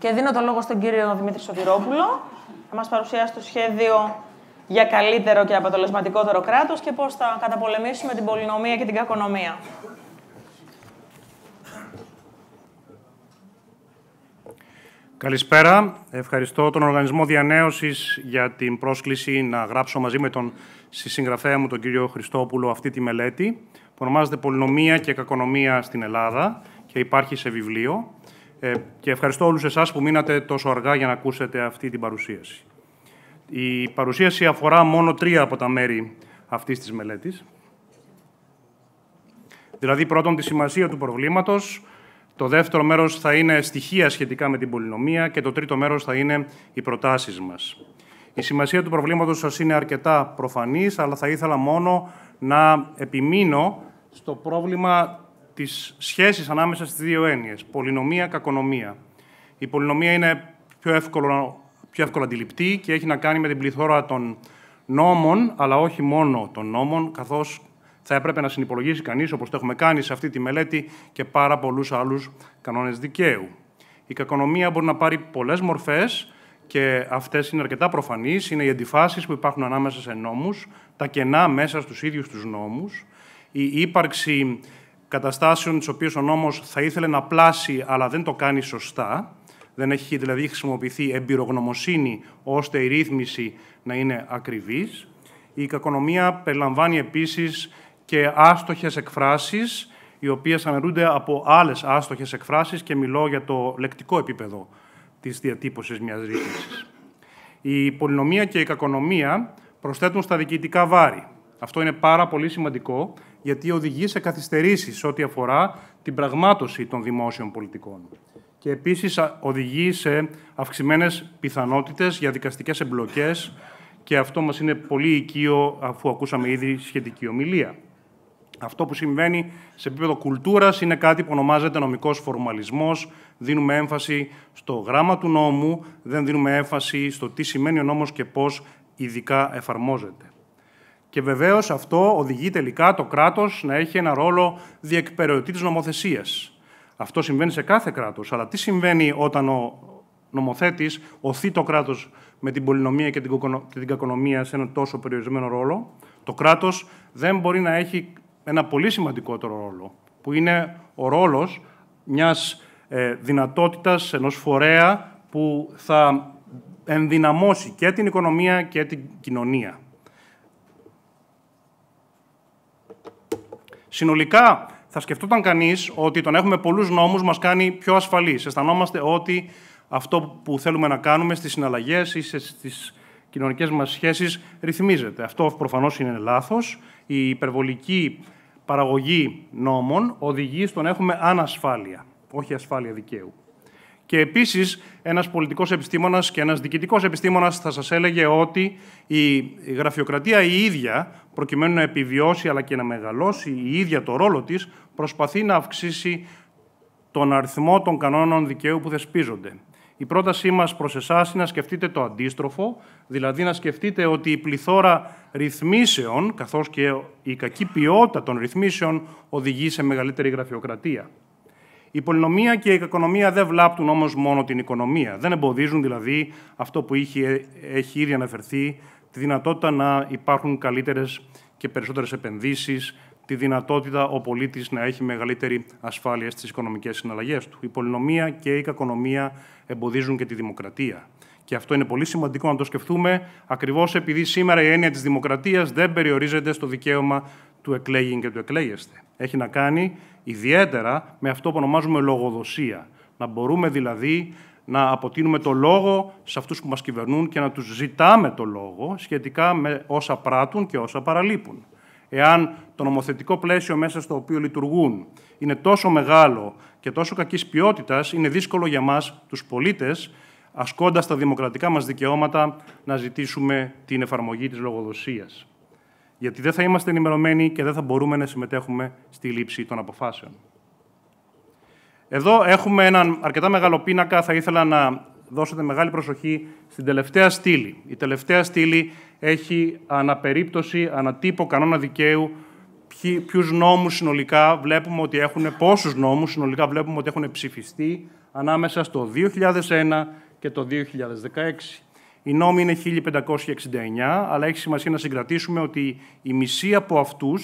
Και δίνω το λόγο στον κύριο Δημήτρη Σωτηρόπουλο. Θα μας παρουσιάσει το σχέδιο για καλύτερο και αποτελεσματικότερο κράτος και πώς θα καταπολεμήσουμε την πολυνομία και την κακονομία. Καλησπέρα. Ευχαριστώ τον Οργανισμό Διανέωσης για την πρόσκληση να γράψω μαζί με τον συγγραφέα μου τον κύριο Χριστόπουλο αυτή τη μελέτη που ονομάζεται «Πολυνομία και κακονομία στην Ελλάδα» και υπάρχει σε βιβλίο. Ε, και ευχαριστώ όλους εσάς που μείνατε τόσο αργά για να ακούσετε αυτή την παρουσίαση. Η παρουσίαση αφορά μόνο τρία από τα μέρη αυτής της μελέτης. Δηλαδή, πρώτον, τη σημασία του προβλήματος, το δεύτερο μέρος θα είναι στοιχεία σχετικά με την πολυνομία και το τρίτο μέρος θα είναι οι προτάσεις μας. Η σημασία του προβλήματος σας είναι αρκετά προφανής, αλλά θα ήθελα μόνο να επιμείνω στο πρόβλημα τις σχέσεις ανάμεσα στις δύο έννοιες: πολυνομία, και κακονομία. Η πολυνομία είναι πιο, εύκολο, πιο εύκολα αντιληπτή και έχει να κάνει με την πληθώρα των νόμων, αλλά όχι μόνο των νόμων, καθώς θα έπρεπε να συνυπολογίσει κανείς, όπως το έχουμε κάνει σε αυτή τη μελέτη, και πάρα πολλούς άλλους κανόνες δικαίου. Η κακονομία μπορεί να πάρει πολλές μορφές και αυτές είναι αρκετά προφανείς. είναι οι αντιφάσεις που υπάρχουν ανάμεσα σε νόμους, τα κενά μέσα στους ίδιους τους νόμους, η ύπαρξη καταστάσεων τις οποίες ο νόμος θα ήθελε να πλάσει αλλά δεν το κάνει σωστά, δεν έχει δηλαδή χρησιμοποιηθεί εμπειρογνωμοσύνη ώστε η ρύθμιση να είναι ακριβής. Η κακονομία περιλαμβάνει επίσης και άστοχες εκφράσεις, οι οποίες αναιρούνται από άλλες άστοχες εκφράσεις και μιλώ για το λεκτικό επίπεδο της διατύπωσης μιας ρύθμισης. Η πολυνομία και η κακονομία προσθέτουν στα διοικητικά βάρη. Αυτό είναι πάρα πολύ σημαντικό, γιατί οδηγεί σε καθυστερήσεις ό,τι αφορά την πραγμάτωση των δημόσιων πολιτικών. Και επίσης οδηγεί σε αυξημένες πιθανότητες για δικαστικές εμπλοκές και αυτό μας είναι πολύ οικείο, αφού ακούσαμε ήδη σχετική ομιλία. Αυτό που συμβαίνει σε επίπεδο κουλτούρας είναι κάτι που ονομάζεται νομικός φορμαλισμός. Δίνουμε έμφαση στο γράμμα του νόμου, δεν δίνουμε έμφαση στο τι σημαίνει ο νόμος και πώς ειδικά εφαρμόζεται. Και βεβαίως αυτό οδηγεί τελικά το κράτος να έχει ένα ρόλο διεκπεραιωτή τη νομοθεσίας. Αυτό συμβαίνει σε κάθε κράτος. Αλλά τι συμβαίνει όταν ο νομοθέτης οθεί το κράτος με την πολυνομία και την κακονομία σε ένα τόσο περιορισμένο ρόλο, το κράτος δεν μπορεί να έχει ένα πολύ σημαντικότερο ρόλο, που είναι ο ρόλος μιας ε, δυνατότητας ενός φορέα που θα ενδυναμώσει και την οικονομία και την κοινωνία. Συνολικά, θα σκεφτόταν κανείς ότι το να έχουμε πολλούς νόμους μας κάνει πιο ασφαλείς. Αισθανόμαστε ότι αυτό που θέλουμε να κάνουμε στις συναλλαγές ή στις κοινωνικές μας σχέσεις ρυθμίζεται. Αυτό προφανώς είναι λάθος. Η υπερβολική παραγωγή νόμων οδηγεί στο να έχουμε ανασφάλεια, όχι ασφάλεια δικαίου. Και επίσης, ένας πολιτικός επιστήμονας και ένας διοικητικός επιστήμονας θα σας έλεγε ότι η γραφειοκρατία η ίδια, προκειμένου να επιβιώσει αλλά και να μεγαλώσει η ίδια το ρόλο της, προσπαθεί να αυξήσει τον αριθμό των κανόνων δικαίου που θεσπίζονται. Η πρότασή μας προς εσάς είναι να σκεφτείτε το αντίστροφο, δηλαδή να σκεφτείτε ότι η πληθώρα ρυθμίσεων, καθώς και η κακή ποιότητα των ρυθμίσεων, οδηγεί σε μεγαλύτερη γραφειοκρατία. Η πολυνομία και η οικονομία δεν βλάπτουν όμως μόνο την οικονομία. Δεν εμποδίζουν δηλαδή αυτό που είχε, έχει ήδη αναφερθεί, τη δυνατότητα να υπάρχουν καλύτερες και περισσότερες επενδύσεις, τη δυνατότητα ο πολίτης να έχει μεγαλύτερη ασφάλεια στις οικονομικές συναλλαγές του. Η πολυνομία και η οικονομία εμποδίζουν και τη δημοκρατία. Και αυτό είναι πολύ σημαντικό να το σκεφτούμε, ακριβώς επειδή σήμερα η έννοια της δημοκρατίας δεν περιορίζεται στο δικαίωμα του εκλέγην και του εκλέγεστε. Έχει να κάνει ιδιαίτερα με αυτό που ονομάζουμε λογοδοσία. Να μπορούμε δηλαδή να αποτείνουμε το λόγο σε αυτούς που μας κυβερνούν και να τους ζητάμε το λόγο σχετικά με όσα πράττουν και όσα παραλείπουν. Εάν το νομοθετικό πλαίσιο μέσα στο οποίο λειτουργούν είναι τόσο μεγάλο και τόσο κακής ποιότητας, είναι δύσκολο για μας, τους πολίτες, ασκώντας τα δημοκρατικά μας δικαιώματα, να ζητήσουμε την εφαρμογή της λογοδοσίας γιατί δεν θα είμαστε ενημερωμένοι και δεν θα μπορούμε να συμμετέχουμε στη λήψη των αποφάσεων. Εδώ έχουμε έναν αρκετά μεγάλο πίνακα. Θα ήθελα να δώσετε μεγάλη προσοχή στην τελευταία στήλη. Η τελευταία στήλη έχει αναπερίπτωση, ανατύπω κανόνα δικαίου, ποιους νόμους συνολικά βλέπουμε ότι έχουν, πόσους νόμους συνολικά βλέπουμε ότι έχουν ψηφιστεί ανάμεσα στο 2001 και το 2016. Οι νόμοι είναι 1569, αλλά έχει σημασία να συγκρατήσουμε ότι η μισή από αυτούς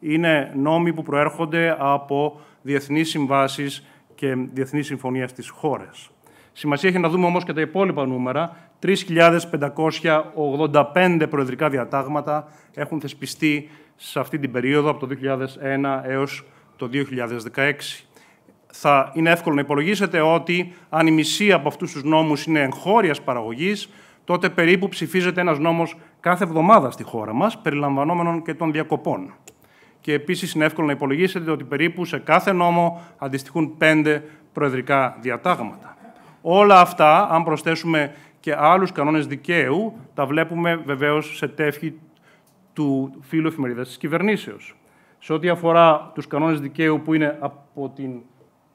είναι νόμοι που προέρχονται από διεθνείς συμβάσεις και διεθνείς συμφωνίες της χώρας. Σημασία έχει να δούμε όμως και τα υπόλοιπα νούμερα. 3.585 προεδρικά διατάγματα έχουν θεσπιστεί σε αυτή την περίοδο από το 2001 έως το 2016. Θα είναι εύκολο να υπολογίσετε ότι αν η μισή από αυτούς τους νόμους είναι εγχώριας παραγωγής, τότε περίπου ψηφίζεται ένας νόμος κάθε εβδομάδα στη χώρα μας, περιλαμβανόμενων και των διακοπών. Και επίσης είναι εύκολο να υπολογίσετε ότι περίπου σε κάθε νόμο αντιστοιχούν πέντε προεδρικά διατάγματα. Όλα αυτά, αν προσθέσουμε και άλλους κανόνες δικαίου, τα βλέπουμε βεβαίως σε τεύχη του φίλου εφημερίδας της κυβερνήσεως. Σε ό,τι αφορά τους κανόνες δικαίου που είναι από την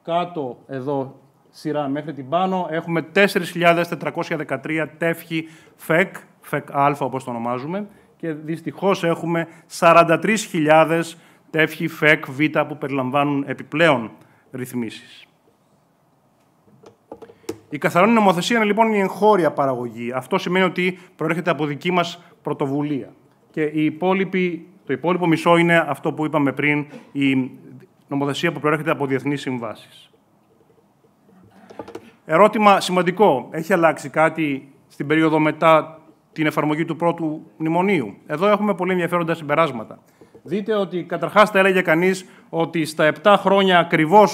κάτω εδώ σειρά μέχρι την πάνω έχουμε 4.413 τεύχη ΦΕΚ, ΦΕΚ Α όπως το ονομάζουμε, και δυστυχώς έχουμε 43.000 τεύχη ΦΕΚ Β που περιλαμβάνουν επιπλέον ρυθμίσεις. Η καθαρόνη νομοθεσία είναι λοιπόν η εγχώρια παραγωγή. Αυτό σημαίνει ότι προέρχεται από δική μας πρωτοβουλία. Και η υπόλοιπη, το υπόλοιπο μισό είναι αυτό που είπαμε πριν, η νομοθεσία που προέρχεται από διεθνείς συμβάσεις. Ερώτημα σημαντικό. Έχει αλλάξει κάτι στην περίοδο μετά την εφαρμογή του πρώτου μνημονίου. Εδώ έχουμε πολύ ενδιαφέροντα συμπεράσματα. Δείτε ότι καταρχάς θα έλεγε κανείς ότι στα 7 χρόνια ακριβώς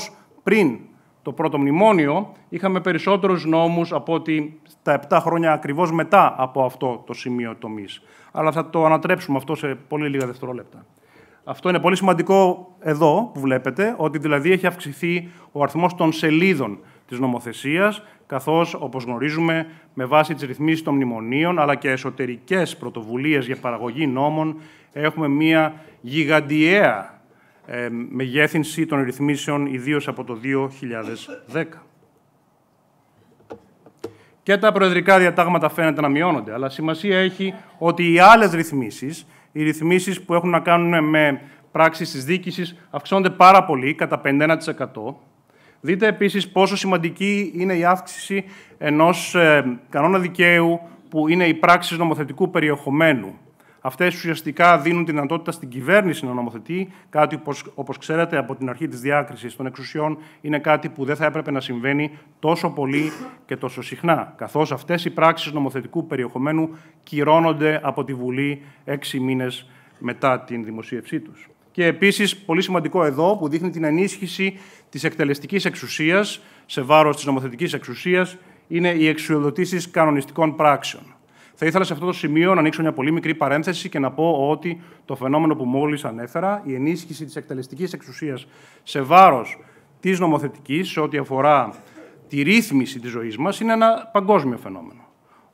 πριν το πρώτο μνημόνιο είχαμε περισσότερους νόμους από ότι στα 7 χρόνια ακριβώς μετά από αυτό το σημείο τομής. Αλλά θα το ανατρέψουμε αυτό σε πολύ λίγα δευτερόλεπτα. Αυτό είναι πολύ σημαντικό εδώ που βλέπετε, ότι δηλαδή έχει αυξηθεί ο αριθμός των σελίδων της νομοθεσίας, καθώς, όπως γνωρίζουμε, με βάση τις ρυθμίσεις των μνημονίων, αλλά και εσωτερικές πρωτοβουλίες για παραγωγή νόμων, έχουμε μία γιγαντιαία ε, μεγέθυνση των ρυθμίσεων, ιδίως από το 2010. Και τα προεδρικά διατάγματα φαίνεται να μειώνονται, αλλά σημασία έχει ότι οι άλλες ρυθμίσεις, οι ρυθμίσεις που έχουν να κάνουν με πράξεις της διοίκησης, αυξάνονται πάρα πολύ, κατά 51%, Δείτε επίσης πόσο σημαντική είναι η αύξηση ενός ε, κανόνα δικαίου που είναι οι πράξεις νομοθετικού περιεχομένου. Αυτές ουσιαστικά δίνουν τη δυνατότητα στην κυβέρνηση να νομοθετεί, κάτι που, όπως ξέρετε, από την αρχή της διάκρισης των εξουσιών είναι κάτι που δεν θα έπρεπε να συμβαίνει τόσο πολύ και τόσο συχνά. Καθώς αυτές οι πράξεις νομοθετικού περιεχομένου κυρώνονται από τη Βουλή έξι μήνες μετά την δημοσίευσή τους. Και επίσης, πολύ σημαντικό εδώ, που δείχνει την ενίσχυση της εκτελεστικής εξουσίας σε βάρος της νομοθετικής εξουσίας, είναι οι εξουδοτήσει κανονιστικών πράξεων. Θα ήθελα σε αυτό το σημείο να ανοίξω μια πολύ μικρή παρένθεση και να πω ότι το φαινόμενο που μόλις ανέφερα, η ενίσχυση της εκτελεστικής εξουσίας σε βάρος της νομοθετικής, σε ό,τι αφορά τη ρύθμιση της ζωής μας, είναι ένα παγκόσμιο φαινόμενο.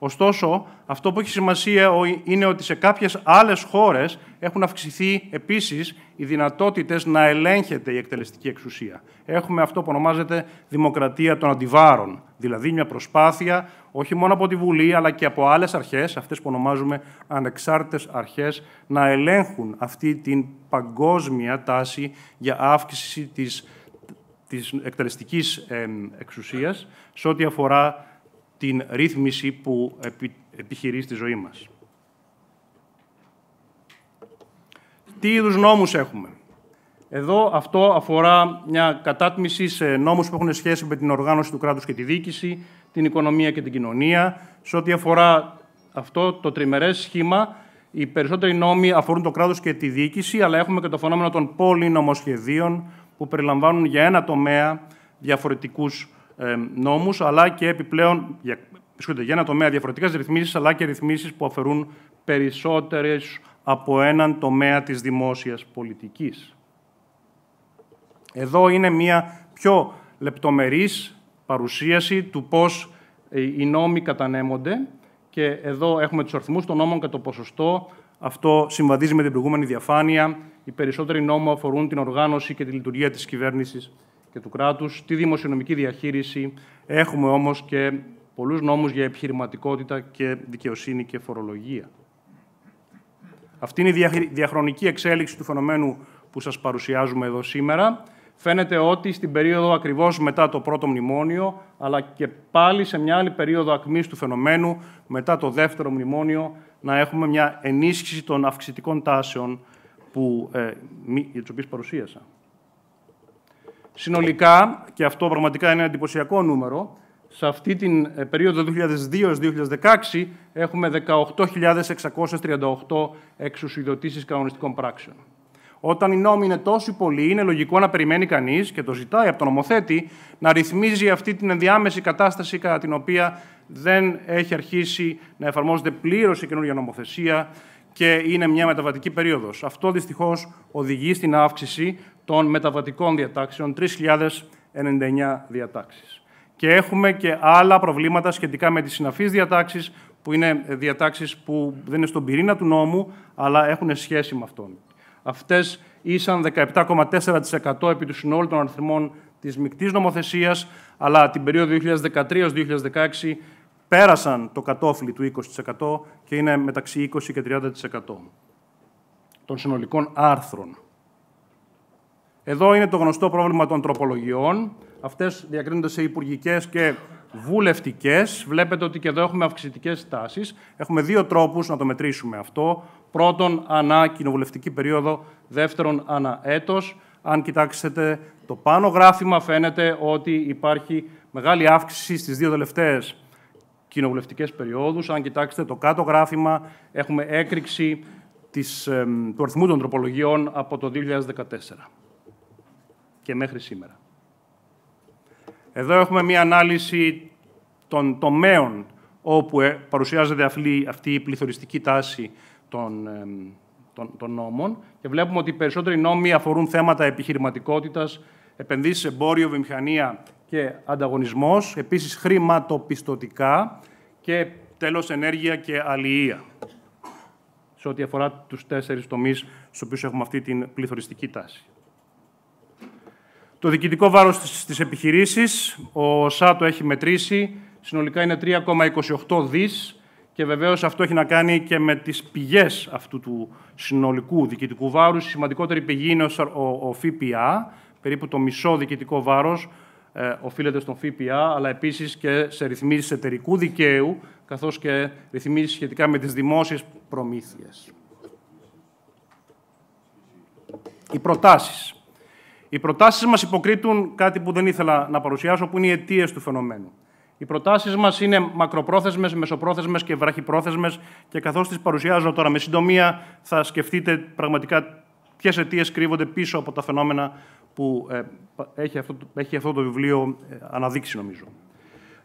Ωστόσο, αυτό που έχει σημασία είναι ότι σε κάποιες άλλες χώρες έχουν αυξηθεί επίσης οι δυνατότητες να ελέγχεται η εκτελεστική εξουσία. Έχουμε αυτό που ονομάζεται δημοκρατία των αντιβάρων, δηλαδή μια προσπάθεια όχι μόνο από τη Βουλή αλλά και από άλλες αρχές, αυτές που ονομάζουμε ανεξάρτητες αρχές, να ελέγχουν αυτή την παγκόσμια τάση για αύξηση της, της εκτελεστικής εξουσίας σε ό,τι αφορά την ρύθμιση που επιχειρεί στη ζωή μας. Τι είδους νόμους έχουμε. Εδώ αυτό αφορά μια κατάτμιση σε νόμους που έχουν σχέση με την οργάνωση του κράτους και τη διοίκηση, την οικονομία και την κοινωνία. Σε ό,τι αφορά αυτό το τριμερές σχήμα, οι περισσότεροι νόμοι αφορούν το κράτος και τη διοίκηση, αλλά έχουμε και το φαινόμενο των πολυνομοσχεδίων που περιλαμβάνουν για ένα τομέα διαφορετικούς νόμους, αλλά και επιπλέον για, για ένα τομέα διαφορετικές ρυθμίσεις, αλλά και ρυθμίσεις που αφαιρούν περισσότερες από έναν τομέα της δημόσιας πολιτικής. Εδώ είναι μια πιο λεπτομερής παρουσίαση του πώς οι νόμοι κατανέμονται και εδώ έχουμε τους αριθμούς των νόμων και το ποσοστό. Αυτό συμβαδίζει με την προηγούμενη διαφάνεια. Οι περισσότεροι νόμοι αφορούν την οργάνωση και τη λειτουργία της κυβέρνησης και του κράτους, τη δημοσιονομική διαχείριση. Έχουμε όμως και πολλούς νόμους για επιχειρηματικότητα και δικαιοσύνη και φορολογία. Αυτή είναι η διαχρονική εξέλιξη του φαινομένου που σας παρουσιάζουμε εδώ σήμερα. Φαίνεται ότι στην περίοδο ακριβώς μετά το πρώτο μνημόνιο, αλλά και πάλι σε μια άλλη περίοδο ακμής του φαινομένου, μετά το δεύτερο μνημόνιο, να έχουμε μια ενίσχυση των αυξητικών τάσεων που, ε, για τις οποίες παρουσίασα. Συνολικά, και αυτό πραγματικά είναι ένα εντυπωσιακό νούμερο, σε αυτή την ε, περίοδο 2002-2016 έχουμε 18.638 εξουσιοδοτήσεις κανονιστικών πράξεων. Όταν η νόμοι είναι τόσο πολλοί, είναι λογικό να περιμένει κανείς και το ζητάει από τον νομοθέτη να ρυθμίζει αυτή την ενδιάμεση κατάσταση κατά την οποία δεν έχει αρχίσει να εφαρμόζεται πλήρως η καινούργια νομοθεσία και είναι μια μεταβατική περίοδος. Αυτό δυστυχώς οδηγεί στην αύξηση των μεταβατικών διατάξεων, 3.099 διατάξεις. Και έχουμε και άλλα προβλήματα σχετικά με τις συναφείς διατάξεις, που είναι διατάξεις που δεν είναι στον πυρήνα του νόμου, αλλά έχουν σχέση με αυτόν. Αυτές ήσαν 17,4% επί του συνόλου των αριθμών της μεικτής νομοθεσίας, αλλά την περίοδο 2013-2016 πέρασαν το κατόφλι του 20% και είναι μεταξύ 20 και 30% των συνολικών άρθρων. Εδώ είναι το γνωστό πρόβλημα των τροπολογιών. Αυτές διακρίνονται σε υπουργικές και βουλευτικές. Βλέπετε ότι και εδώ έχουμε αυξητικές τάσεις. Έχουμε δύο τρόπους να το μετρήσουμε αυτό. Πρώτον, ανά κοινοβουλευτική περίοδο. Δεύτερον, ανά έτος. Αν κοιτάξετε το πάνω γράφημα, φαίνεται ότι υπάρχει μεγάλη αύξηση στις δύο τελευταίες κοινοβουλευτικές περιόδους. Αν κοιτάξετε το κάτω γράφημα, έχουμε έκρηξη της, του αριθμού των τροπολογιών από το 2014 και μέχρι σήμερα. Εδώ έχουμε μία ανάλυση των τομέων όπου ε, παρουσιάζεται αυτή, αυτή η πληθωριστική τάση των, των νόμων και βλέπουμε ότι οι περισσότεροι νόμοι αφορούν θέματα επιχειρηματικότητας επενδύσεις εμπόριο, βιομηχανία και ανταγωνισμός, επίσης χρηματοπιστωτικά και τέλος ενέργεια και αλληλεία. Σε ό,τι αφορά τους τέσσερις τομείς στους οποίους έχουμε αυτή την πληθωριστική τάση. Το διοικητικό βάρος στις επιχειρήσεις, ο ΣΑΤΟ έχει μετρήσει, συνολικά είναι 3,28 δις και βεβαίως αυτό έχει να κάνει και με τις πηγές αυτού του συνολικού διοικητικού βάρους. Η σημαντικότερη πηγή είναι ο ΦΠΑ, περίπου το μισό διοικητικό βάρος ε, οφείλεται στον ΦΠΑ, αλλά επίσης και σε ρυθμίσεις εταιρικού δικαίου, καθώς και ρυθμίσεις σχετικά με τις δημόσιες προμήθειες. Οι προτάσεις. Οι προτάσεις μας υποκρίτουν κάτι που δεν ήθελα να παρουσιάσω, που είναι οι αιτίες του φαινομένου. Οι προτάσεις μας είναι μακροπρόθεσμες, μεσοπρόθεσμες και βραχυπρόθεσμες και καθώς τις παρουσιάζω τώρα με συντομία θα σκεφτείτε πραγματικά ποιες αιτίες κρύβονται πίσω από τα φαινόμενα που ε, έχει αυτό, το βιβλίο ε, αναδείξει, νομίζω.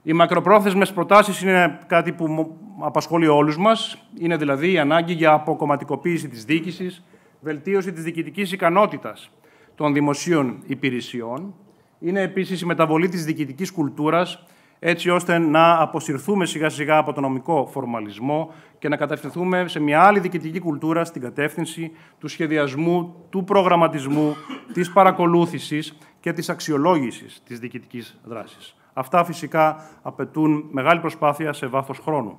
Οι μακροπρόθεσμες προτάσεις είναι κάτι που απασχολεί όλους μας. Είναι δηλαδή η ανάγκη για αποκομματικοποίηση της δίκησης, βελτίωση της διοικητικής ικανότητας των δημοσίων υπηρεσιών. Είναι επίσης η μεταβολή της διοικητικής κουλτούρας έτσι ώστε να αποσυρθούμε σιγά σιγά από τον νομικό φορμαλισμό και να κατευθυνθούμε σε μια άλλη διοικητική κουλτούρα στην κατεύθυνση του σχεδιασμού, του προγραμματισμού, της παρακολούθησης και της αξιολόγησης της διοικητικής δράσης. Αυτά φυσικά απαιτούν μεγάλη προσπάθεια σε βάθος χρόνου.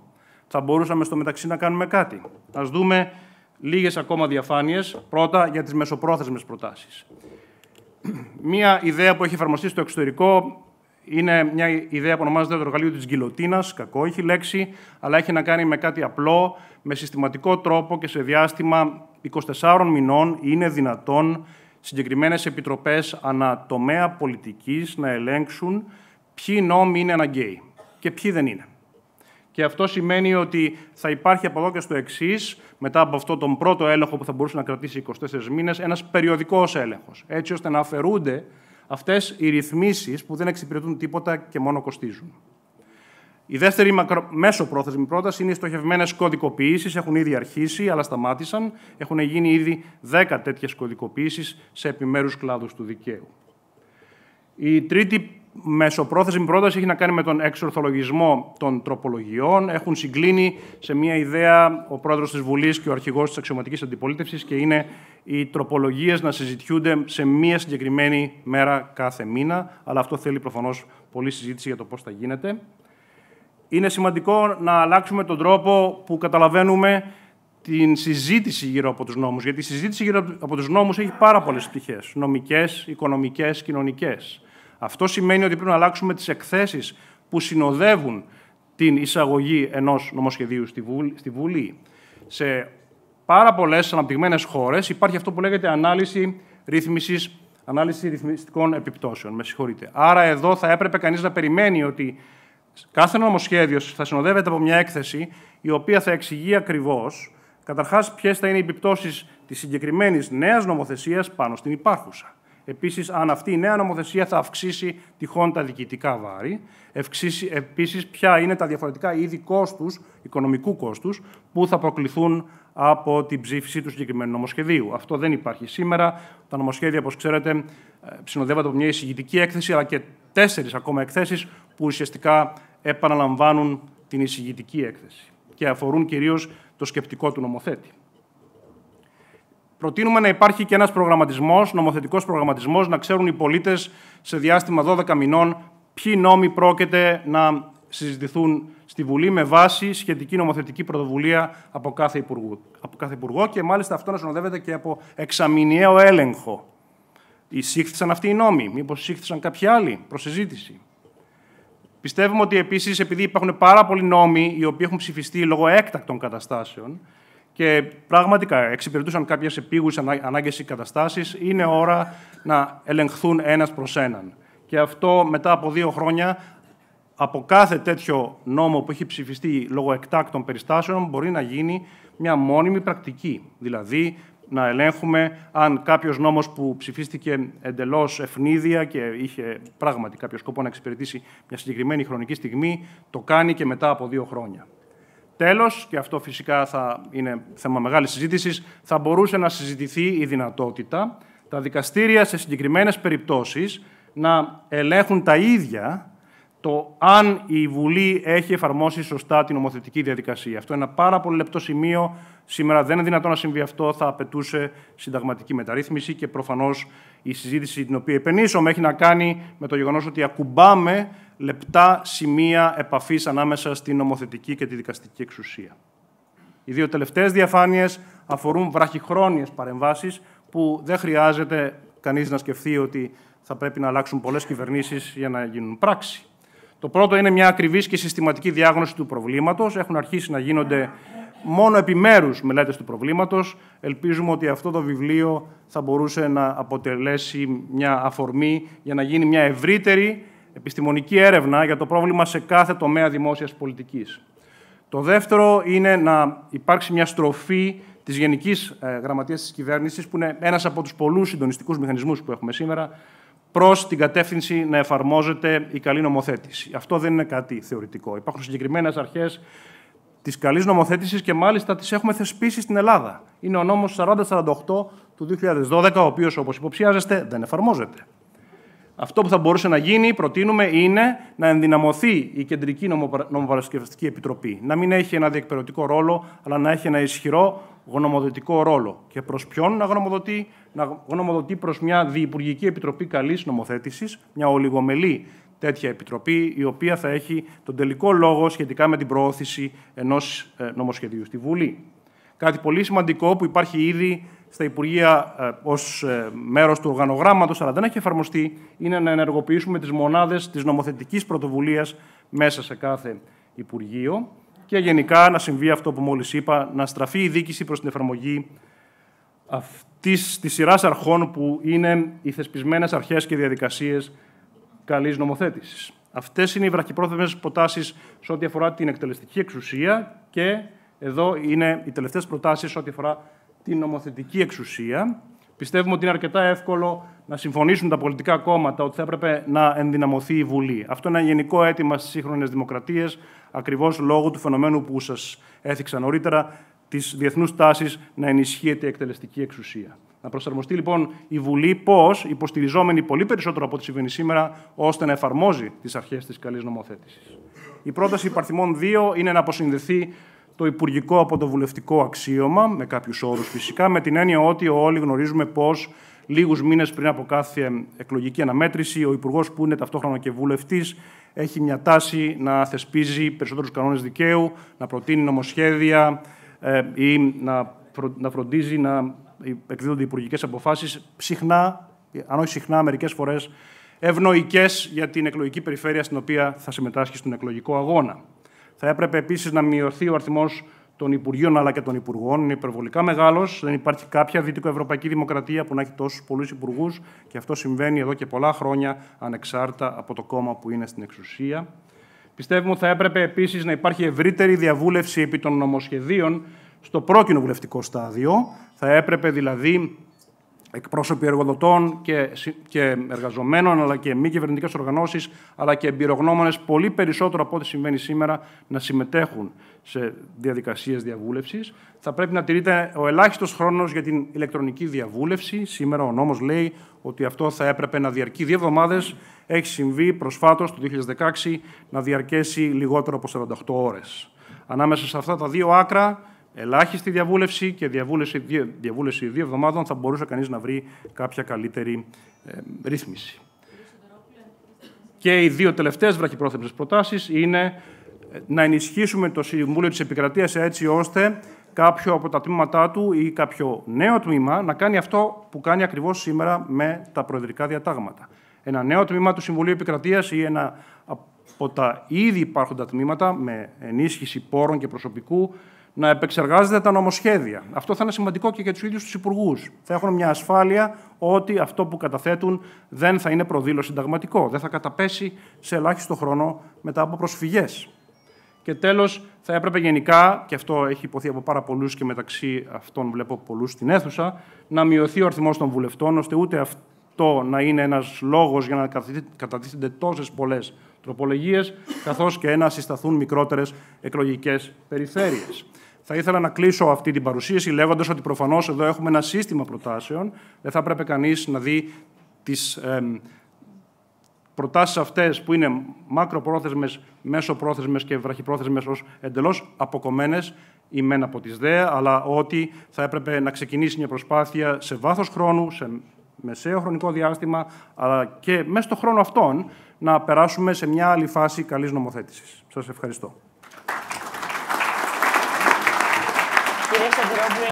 Θα μπορούσαμε στο μεταξύ να κάνουμε κάτι. Ας δούμε λίγες ακόμα διαφάνειες. πρώτα για τις μεσοπρόθεσμες προτάσεις. Μία ιδέα που έχει εφαρμοστεί στο εξωτερικό είναι μια ιδέα που ονομάζεται το εργαλείο της γκυλοτίνας. Κακό έχει λέξη, αλλά έχει να κάνει με κάτι απλό, με συστηματικό τρόπο και σε διάστημα 24 μηνών είναι δυνατόν συγκεκριμένες επιτροπές ανατομέα πολιτικής να ελέγξουν ποιοι νόμοι είναι αναγκαίοι και ποιοι δεν είναι. Και αυτό σημαίνει ότι θα υπάρχει από εδώ και στο εξής, μετά από αυτό τον πρώτο έλεγχο που θα μπορούσε να κρατήσει 24 μήνες, ένας περιοδικός έλεγχος. Έτσι ώστε να αφαιρούνται αυτές οι ρυθμίσεις που δεν εξυπηρετούν τίποτα και μόνο κοστίζουν. Η δεύτερη μακρο... μέσο πρόθεσμη πρόταση είναι οι στοχευμένες κωδικοποιήσεις. Έχουν ήδη αρχίσει, αλλά σταμάτησαν. Έχουν γίνει ήδη 10 τέτοιες κωδικοποιήσεις σε επιμέρους κλάδους του δικαίου. Η τρίτη μεσοπρόθεσμη πρόταση έχει να κάνει με τον εξορθολογισμό των τροπολογιών. Έχουν συγκλίνει σε μια ιδέα ο πρόεδρος της Βουλής και ο αρχηγός της αξιωματικής αντιπολίτευσης και είναι οι τροπολογίες να συζητιούνται σε μία συγκεκριμένη μέρα κάθε μήνα, αλλά αυτό θέλει προφανώς πολλή συζήτηση για το πώς θα γίνεται. Είναι σημαντικό να αλλάξουμε τον τρόπο που καταλαβαίνουμε την συζήτηση γύρω από τους νόμους, γιατί η συζήτηση γύρω από τους νόμους έχει πάρα πολλές πτυχές, νομικές, οικονομικές κοινωνικές. Αυτό σημαίνει ότι πρέπει να αλλάξουμε τις εκθέσεις που συνοδεύουν την εισαγωγή ενός νομοσχεδίου στη Βουλή. Σε πάρα πολλές αναπτυγμένες χώρες υπάρχει αυτό που λέγεται ανάλυση ρύθμισης ανάλυση ρυθμιστικών επιπτώσεων. Με συγχωρείτε. Άρα εδώ θα έπρεπε κανείς να περιμένει ότι κάθε νομοσχέδιο θα συνοδεύεται από μια έκθεση η οποία θα εξηγεί ακριβώς καταρχάς ποιες θα είναι οι επιπτώσεις της συγκεκριμένης νέας νομοθεσίας πάνω στην υπάρχουσα. Επίσης, αν αυτή η νέα νομοθεσία θα αυξήσει τυχόν τα διοικητικά βάρη. Επίσης, ποια είναι τα διαφορετικά είδη κόστους, οικονομικού κόστους, που θα προκληθούν από την ψήφιση του συγκεκριμένου νομοσχεδίου. Αυτό δεν υπάρχει σήμερα. Τα νομοσχέδια, όπως ξέρετε, ε, συνοδεύονται από μια εισηγητική έκθεση, αλλά και τέσσερις ακόμα εκθέσεις που ουσιαστικά επαναλαμβάνουν την εισηγητική έκθεση και αφορούν κυρίως το σκεπτικό του νομοθέτη. Προτείνουμε να υπάρχει και ένας προγραμματισμός, νομοθετικός προγραμματισμός, να ξέρουν οι πολίτες σε διάστημα 12 μηνών ποιοι νόμοι πρόκειται να συζητηθούν στη Βουλή με βάση σχετική νομοθετική πρωτοβουλία από κάθε υπουργό, από κάθε υπουργό και μάλιστα αυτό να συνοδεύεται και από εξαμηνιαίο έλεγχο. Εισήχθησαν αυτοί οι νόμοι, μήπως εισήχθησαν κάποιοι άλλοι προς συζήτηση. Πιστεύουμε ότι επίσης, επειδή υπάρχουν πάρα πολλοί νόμοι οι οποίοι έχουν ψηφιστεί λόγω έκτακτων καταστάσεων και πραγματικά εξυπηρετούσαν κάποιες επίγουσες ανάγκε ή καταστάσεις, είναι ώρα να ελεγχθούν ένας προς έναν. Και αυτό μετά από δύο χρόνια από κάθε τέτοιο νόμο που έχει ψηφιστεί λόγω εκτάκτων περιστάσεων μπορεί να γίνει μια μόνιμη πρακτική. Δηλαδή, να ελέγχουμε αν κάποιος νόμος που ψηφίστηκε εντελώς ευνίδια και είχε πράγματι κάποιο σκοπό να εξυπηρετήσει μια συγκεκριμένη χρονική στιγμή, το κάνει και μετά από δύο χρόνια. Τέλος, και αυτό φυσικά θα είναι θέμα μεγάλης συζήτησης, θα μπορούσε να συζητηθεί η δυνατότητα τα δικαστήρια σε συγκεκριμένες περιπτώσεις να ελέγχουν τα ίδια το αν η Βουλή έχει εφαρμόσει σωστά την νομοθετική διαδικασία. Αυτό είναι ένα πάρα πολύ λεπτό σημείο. Σήμερα δεν είναι δυνατόν να συμβεί αυτό. Θα απαιτούσε συνταγματική μεταρρύθμιση και προφανώς η συζήτηση την οποία επενήσωμε έχει να κάνει με το γεγονός ότι ακουμπάμε λεπτά σημεία επαφής ανάμεσα στην νομοθετική και τη δικαστική εξουσία. Οι δύο τελευταίες διαφάνειες αφορούν βραχυχρόνιες παρεμβάσεις που δεν χρειάζεται κανείς να σκεφτεί ότι θα πρέπει να αλλάξουν πολλές κυβερνήσεις για να γίνουν πράξη. Το πρώτο είναι μια ακριβή και συστηματική διάγνωση του προβλήματος. Έχουν αρχίσει να γίνονται μόνο επιμέρους μελέτες του προβλήματος. Ελπίζουμε ότι αυτό το βιβλίο θα μπορούσε να αποτελέσει μια αφορμή για να γίνει μια ευρύτερη επιστημονική έρευνα για το πρόβλημα σε κάθε τομέα δημόσιας πολιτικής. Το δεύτερο είναι να υπάρξει μια στροφή της Γενικής ε, Γραμματείας της Κυβέρνησης, που είναι ένας από τους πολλούς συντονιστικούς μηχανισμούς που έχουμε σήμερα, προς την κατεύθυνση να εφαρμόζεται η καλή νομοθέτηση. Αυτό δεν είναι κάτι θεωρητικό. Υπάρχουν συγκεκριμένες αρχές της καλής νομοθέτησης και μάλιστα τις έχουμε θεσπίσει στην Ελλάδα. Είναι ο νόμος 4048 του 2012, ο οποίος, όπως υποψιάζεστε, δεν εφαρμόζεται. Αυτό που θα μπορούσε να γίνει, προτείνουμε, είναι να ενδυναμωθεί η Κεντρική Νομοπαρασκευαστική Επιτροπή. Να μην έχει ένα διεκπαιρεωτικό ρόλο, αλλά να έχει ένα ισχυρό γνωμοδοτικό ρόλο. Και προς ποιον να γνωμοδοτεί, να γνωμοδοτεί προς μια Διευπουργική Επιτροπή Καλής Νομοθέτησης, μια ολιγομελή τέτοια επιτροπή, η οποία θα έχει τον τελικό λόγο σχετικά με την προώθηση ενός ε, νομοσχεδίου στη Βουλή. Κάτι πολύ σημαντικό που υπάρχει ήδη στα Υπουργεία ε, ως ε, μέρος του οργανογράμματος, αλλά δεν έχει εφαρμοστεί, είναι να ενεργοποιήσουμε τις μονάδες της νομοθετικής πρωτοβουλίας μέσα σε κάθε Υπουργείο και γενικά να συμβεί αυτό που μόλις είπα, να στραφεί η δίκηση προς την εφαρμογή αυτής της σειράς αρχών που είναι οι θεσπισμένες αρχές και διαδικασίες καλής νομοθέτησης. Αυτές είναι οι βραχυπρόθεσμες προτάσεις σε ό,τι αφορά την εκτελεστική εξουσία και εδώ είναι οι τελευταίες προτάσεις ό,τι αφορά την νομοθετική εξουσία. Πιστεύουμε ότι είναι αρκετά εύκολο να συμφωνήσουν τα πολιτικά κόμματα ότι θα έπρεπε να ενδυναμωθεί η Βουλή. Αυτό είναι ένα γενικό αίτημα στις σύγχρονες δημοκρατίες, ακριβώς λόγω του φαινομένου που σας έθιξα νωρίτερα, της διεθνούς τάσης να ενισχύεται η εκτελεστική εξουσία. Να προσαρμοστεί λοιπόν η Βουλή πώς, υποστηριζόμενη πολύ περισσότερο από ό,τι συμβαίνει σήμερα, ώστε να εφαρμόζει τις αρχές της καλής νομοθέτησης. Η πρόταση υπαρθυμών 2 είναι να αποσυνδεθεί το υπουργικό από το βουλευτικό αξίωμα, με κάποιους όρους φυσικά, με την έννοια ότι όλοι γνωρίζουμε πως λίγους μήνες πριν από κάθε εκλογική αναμέτρηση, ο υπουργός που είναι ταυτόχρονα και βουλευτής έχει μια τάση να θεσπίζει περισσότερους κανόνες δικαίου, να προτείνει νομοσχέδια ε, ή να, φρο, να φροντίζει να εκδίδονται υπουργικές αποφάσεις συχνά, αν όχι συχνά, μερικές φορές ευνοϊκές για την εκλογική περιφέρεια στην οποία θα συμμετάσχει στον εκλογικό αγώνα. Θα έπρεπε επίσης να μειωθεί ο αριθμός των Υπουργείων αλλά και των Υπουργών. Είναι υπερβολικά μεγάλος. Δεν υπάρχει κάποια δυτικοευρωπαϊκή δημοκρατία που να έχει τόσους πολλούς υπουργούς και αυτό συμβαίνει εδώ και πολλά χρόνια ανεξάρτητα από το κόμμα που είναι στην εξουσία. Πιστεύουμε ότι θα έπρεπε επίσης να υπάρχει ευρύτερη διαβούλευση επί των νομοσχεδίων στο βουλευτικό στάδιο. Θα έπρεπε δηλαδή εκπρόσωποι εργοδοτών και, και εργαζομένων, αλλά και μη κυβερνητικές οργανώσεις, αλλά και εμπειρογνώμονες, πολύ περισσότερο από ό,τι συμβαίνει σήμερα, να συμμετέχουν σε διαδικασίες διαβούλευσης. Θα πρέπει να τηρείται ο ελάχιστος χρόνος για την ηλεκτρονική διαβούλευση. Σήμερα ο νόμος λέει ότι αυτό θα έπρεπε να διαρκεί δύο εβδομάδες. Έχει συμβεί προσφάτως το 2016 να διαρκέσει λιγότερο από 48 ώρες. Ανάμεσα σε αυτά τα δύο άκρα ελάχιστη διαβούλευση και διαβούλευση, διαβούλευση δύο εβδομάδων θα μπορούσε κανείς να βρει κάποια καλύτερη ε, ρύθμιση. Και οι δύο τελευταίες βραχυπρόθεσμες προτάσεις είναι ε, να ενισχύσουμε το Συμβούλιο της Επικρατείας έτσι ώστε κάποιο από τα τμήματά του ή κάποιο νέο τμήμα να κάνει αυτό που κάνει ακριβώς σήμερα με τα προεδρικά διατάγματα. Ένα νέο τμήμα του Συμβουλίου Επικρατείας ή ένα από τα ήδη υπάρχοντα τμήματα με ενίσχυση πόρων και προσωπικού να επεξεργάζεται τα νομοσχέδια. Αυτό θα είναι σημαντικό και για τους ίδιους τους υπουργούς. Θα έχουν μια ασφάλεια ότι αυτό που καταθέτουν δεν θα είναι προδήλως συνταγματικό, δεν θα καταπέσει σε ελάχιστο χρόνο μετά από προσφυγές. Και τέλος, θα έπρεπε γενικά, και αυτό έχει υποθεί από πάρα πολλούς και μεταξύ αυτών βλέπω πολλούς στην αίθουσα, να μειωθεί ο αριθμός των βουλευτών, ώστε ούτε αυτό να είναι ένας λόγος για να κατατίθενται τόσες πολλές τροπολογίες, καθώς και να συσταθούν μικρότερες εκλογικές περιφέρειες. Θα ήθελα να κλείσω αυτή την παρουσίαση λέγοντας ότι προφανώς εδώ έχουμε ένα σύστημα προτάσεων. Δεν θα έπρεπε κανείς να δει τις ε, προτάσεις αυτές που είναι μακροπρόθεσμες, μέσοπρόθεσμε και βραχυπρόθεσμες ως εντελώς αποκομμένες ή μεν από τις ΔΕΑ, αλλά ότι θα έπρεπε να ξεκινήσει μια προσπάθεια σε βάθος χρόνου, σε μεσαίο χρονικό διάστημα, αλλά και μέσα στον χρόνο αυτόν να περάσουμε σε μια άλλη φάση καλής νομοθέτησης. Σας ευχαριστώ.